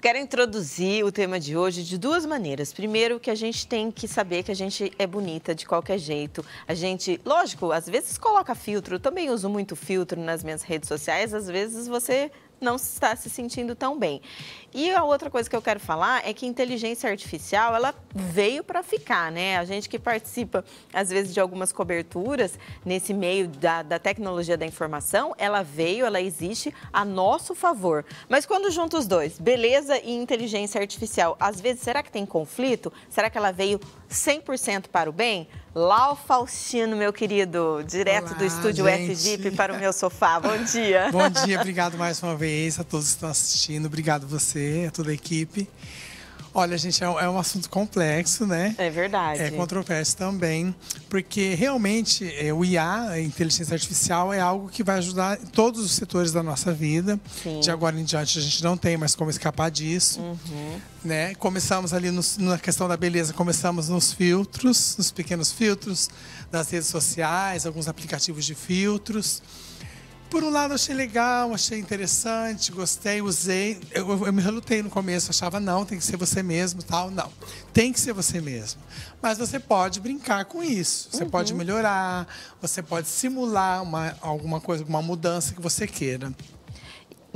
Quero introduzir o tema de hoje de duas maneiras. Primeiro, que a gente tem que saber que a gente é bonita de qualquer jeito. A gente, lógico, às vezes coloca filtro. Eu também uso muito filtro nas minhas redes sociais. Às vezes você não está se sentindo tão bem. E a outra coisa que eu quero falar é que inteligência artificial, ela veio para ficar, né? A gente que participa, às vezes, de algumas coberturas nesse meio da, da tecnologia da informação, ela veio, ela existe a nosso favor. Mas quando junta os dois, beleza e inteligência artificial, às vezes, será que tem conflito? Será que ela veio 100% para o bem? Lau Faustino, meu querido, direto Olá, do estúdio gente. para o meu sofá. Bom dia. Bom dia, obrigado mais uma vez a todos que estão assistindo, obrigado você, a toda a equipe. Olha, gente, é, é um, assunto complexo, né? É verdade. É controverso também, porque realmente é, o IA, a inteligência artificial, é algo que vai ajudar em todos os setores da nossa vida. Sim. De agora em diante, a gente não tem mais como escapar disso. Uhum. Né? Começamos ali na questão da beleza, começamos nos filtros, nos pequenos filtros das redes sociais, alguns aplicativos de filtros. Por um lado, achei legal, achei interessante, gostei, usei. Eu, eu, me relutei no começo, achava não, tem que ser você mesmo, tal. Não, tem que ser você mesmo. Mas você pode brincar com isso. Você uhum. pode melhorar, você pode simular uma, alguma coisa, uma mudança que você queira.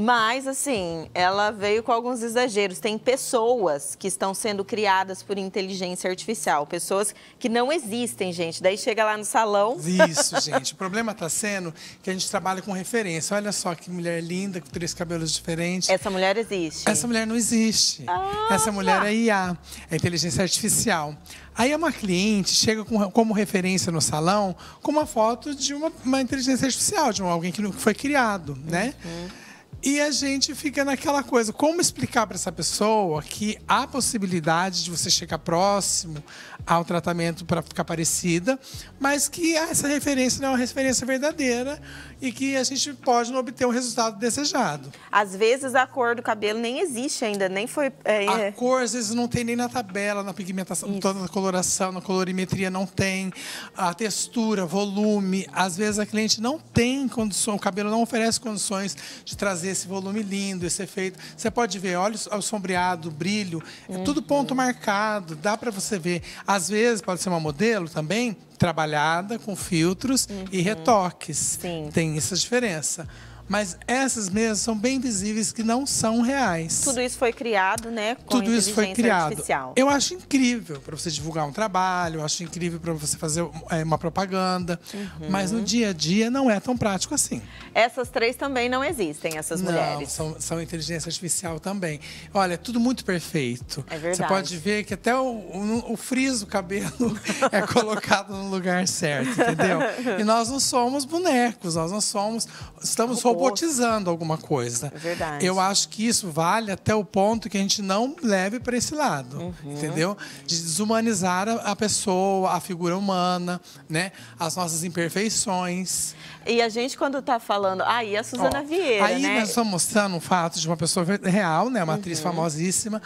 Mas, assim, ela veio com alguns exageros. Tem pessoas que estão sendo criadas por inteligência artificial, pessoas que não existem, gente. Daí chega lá no salão. Isso, gente. O problema está sendo que a gente trabalha com referência. Olha só que mulher linda, com três cabelos diferentes. Essa mulher existe. Essa mulher não existe. Ah, Essa mulher é IA, é inteligência artificial. Aí uma cliente chega com, como referência no salão com uma foto de uma, uma inteligência artificial, de alguém que foi criado, né? Uhum. E a gente fica naquela coisa, como explicar para essa pessoa que há possibilidade de você chegar próximo ao tratamento para ficar parecida, mas que essa referência não é uma referência verdadeira e que a gente pode não obter o resultado desejado. Às vezes a cor do cabelo nem existe ainda, nem foi. É... A é. cor às vezes não tem nem na tabela, na pigmentação, Isso. toda a coloração, na colorimetria não tem, a textura, volume. Às vezes a cliente não tem condições, o cabelo não oferece condições de trazer fazer esse volume lindo, esse efeito. Você pode ver, olha o sombreado, o brilho, é uhum. tudo ponto marcado, dá para você ver. Às vezes pode ser uma modelo também, trabalhada com filtros uhum. e retoques. Sim. Tem essa diferença. Mas essas mesas são bem visíveis que não são reais. Tudo isso foi criado, né? Com Tudo isso foi criado. Artificial. Eu acho incrível para você divulgar um trabalho, eu acho incrível para você fazer é, uma propaganda. Uhum. Mas no dia a dia não é tão prático assim. Essas três também não existem, essas não, mulheres. São, são inteligência artificial também. Olha, é tudo muito perfeito. É verdade. Você pode ver que até o, o, o friso do cabelo é colocado no lugar certo, entendeu? E nós não somos bonecos, nós não somos. Estamos robotizando alguma coisa. É verdade. Eu acho que isso vale até o ponto que a gente não leve para esse lado, uhum. entendeu? De desumanizar a, pessoa, a figura humana, né? As nossas imperfeições. E a gente quando está falando, aí ah, a Suzana Ó, Vieira, aí né? nós estamos mostrando um fato de uma pessoa real, né? Uma atriz uhum. famosíssima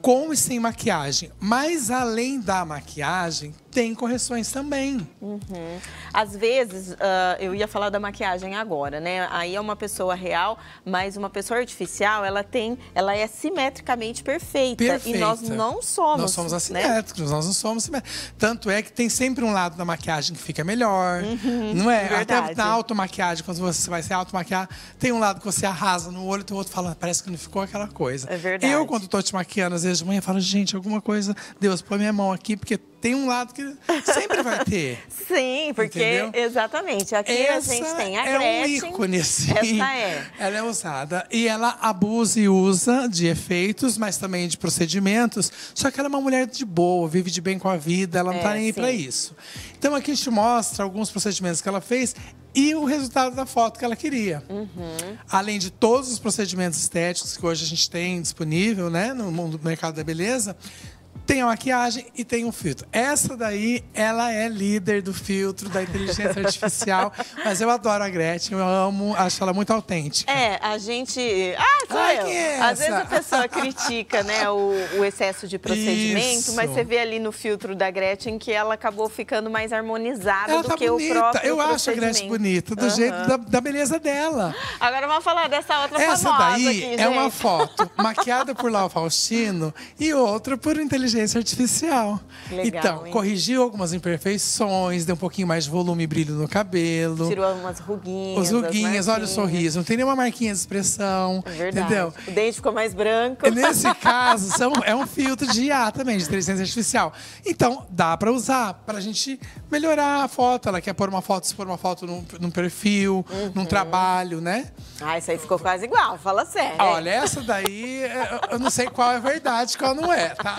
com e sem maquiagem. Mas além da maquiagem, tem correções também. Uhum. Às vezes, uh, eu ia falar da maquiagem agora, né? Aí é uma pessoa real, mas uma pessoa artificial, ela tem, ela é simetricamente perfeita. perfeita. E nós não somos. Nós somos né? assimétricos, né? nós não somos simétricos. Tanto é que tem sempre um lado da maquiagem que fica melhor, uhum, não é? Verdade. Até na automaquiagem, quando você vai se automaquiar, tem um lado que você arrasa no olho, tem outro fala, parece que não ficou aquela coisa. É verdade. Eu, quando tô te maquiando, às vezes de manhã, falo, gente, alguma coisa, Deus, põe minha mão aqui, porque tem um lado que sempre vai ter. Sim, porque entendeu? exatamente. Aqui essa a gente tem a Gretchen. É um ícone, sim. Essa é. Ela é usada e ela abusa e usa de efeitos, mas também de procedimentos. Só que ela é uma mulher de boa, vive de bem com a vida, ela não está é, nem para isso. Então aqui a gente mostra alguns procedimentos que ela fez e o resultado da foto que ela queria. Uhum. Além de todos os procedimentos estéticos que hoje a gente tem disponível né, no mundo do mercado da beleza, tem a maquiagem e tem um filtro. Essa daí, ela é líder do filtro, da inteligência artificial. mas eu adoro a Gretchen, eu amo, acho ela muito autêntica. É, a gente. Ah, sou Ai, eu. quem é às vezes a pessoa critica né, o, o excesso de procedimento, Isso. mas você vê ali no filtro da Gretchen que ela acabou ficando mais harmonizada ela do tá que bonita. o próprio Eu acho a Gretchen bonita, do uhum. jeito da, da, beleza dela. Agora vamos falar dessa outra essa famosa daí aqui, é uma foto maquiada por Lau Faustino e outra por inteligência artificial. Legal, então, hein? corrigiu algumas imperfeições, deu um pouquinho mais de volume e brilho no cabelo. Tirou umas ruguinhas. Os ruguinhas, olha o sorriso. Não tem nenhuma marquinha de expressão. É verdade. Entendeu? O dente gente ficou mais branco. Nesse caso, são, é, é um filtro de IA também, de inteligência artificial. Então, dá para usar, para a gente melhorar a foto. Ela quer pôr uma foto, se pôr uma foto num, num perfil, uhum. num trabalho, né? Ah, isso aí ficou quase igual, fala sério. Olha, essa daí, é, eu não sei qual é verdade qual não é, tá?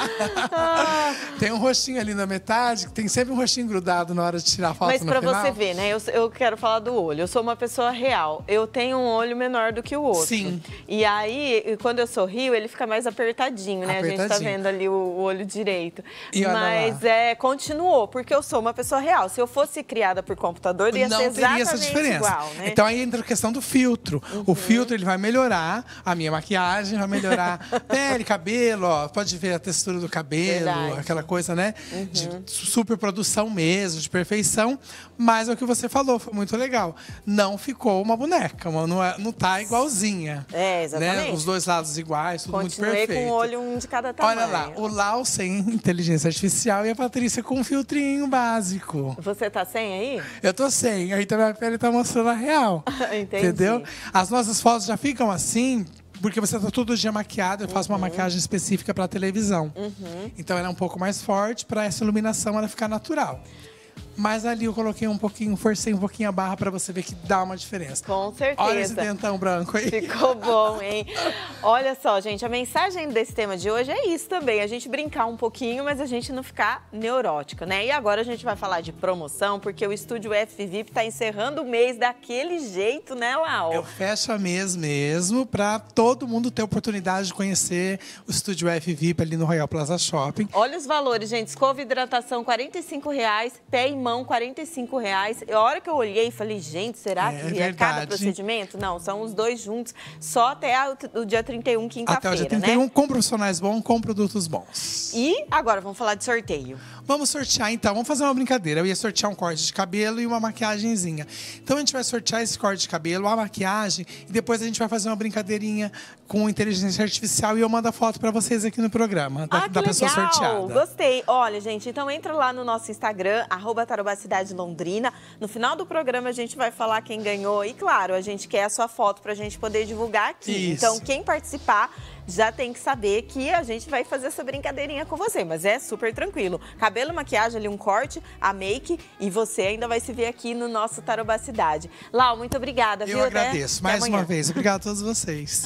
Ah. tem um rostinho ali na metade, que tem sempre um rostinho grudado na hora de tirar a foto Mas para você ver, né? Eu, eu quero falar do olho. Eu sou uma pessoa real. Eu tenho um olho menor do que o outro. Sim. E aí, quando eu sorrio, ele fica mais apertadinho, né? Apertadinho. A gente tá vendo ali o, o olho direito. E Mas é, continuou, porque eu sou uma pessoa real. Se eu fosse criada por computador, ia Não ser teria essa diferença. Igual, né? Então aí entra a questão do filtro. Uhum. O filtro ele vai melhorar a minha maquiagem, vai melhorar pele, cabelo, ó, pode ver a textura do cabelo, Verdade. aquela coisa, né? Uhum. De super produção mesmo, de perfeição. Mas é o que você falou, foi muito legal. Não ficou uma boneca, não, é, não tá igualzinha. É, exatamente. Né? Os dois dois lados iguais, tudo Continuei muito perfeito. com o olho um de cada tamanho. Olha lá, o Lau sem inteligência artificial e a Patrícia com um filtrinho básico. Você tá sem aí? Eu tô sem, aí também a pele tá mostrando a real. Entendi. Entendeu? As nossas fotos já ficam assim, porque você tá todo dia maquiado, eu faço uhum. uma maquiagem específica para televisão. Uhum. Então ela é um pouco mais forte para essa iluminação ela ficar natural. Mas ali eu coloquei um pouquinho, forcei um pouquinho a barra para você ver que dá uma diferença. Com certeza. Olha esse dentão branco aí. Ficou bom, hein? Olha só, gente, a mensagem desse tema de hoje é isso também. A gente brincar um pouquinho, mas a gente não ficar neurótica, né? E agora a gente vai falar de promoção, porque o Estúdio FVIP está encerrando o mês daquele jeito, né, Lau? Eu fecho a mês mesmo para todo mundo ter oportunidade de conhecer o Estúdio FVIP ali no Royal Plaza Shopping. Olha os valores, gente. Escova hidratação, R$ 45,00. Pé e Limão, 45 reais. E a hora que eu olhei, falei, gente, será é, que é, é cada procedimento? Não, são os dois juntos, só até o dia 31, quinta-feira. Até o dia 31, né? com profissionais bons, com produtos bons. E agora, vamos falar de sorteio. Vamos sortear, então. Vamos fazer uma brincadeira. Eu ia sortear um corte de cabelo e uma maquiagemzinha. Então, a gente vai sortear esse corte de cabelo, a maquiagem, e depois a gente vai fazer uma brincadeirinha com inteligência artificial e eu mando a foto para vocês aqui no programa da, ah, da pessoa legal. sorteada. Gostei. Olha, gente, então entra lá no nosso Instagram, arroba Carobá Cidade Londrina. No final do programa a gente vai falar quem ganhou e, claro, a gente quer a sua foto para a gente poder divulgar aqui. Isso. Então, quem participar já tem que saber que a gente vai fazer essa brincadeirinha com você, mas é super tranquilo. Cabelo, maquiagem, ali um corte, a make e você ainda vai se ver aqui no nosso Tarobá Cidade. Lau, muito obrigada, Eu viu? Eu agradeço, até, mais até uma vez. Obrigado a todos vocês.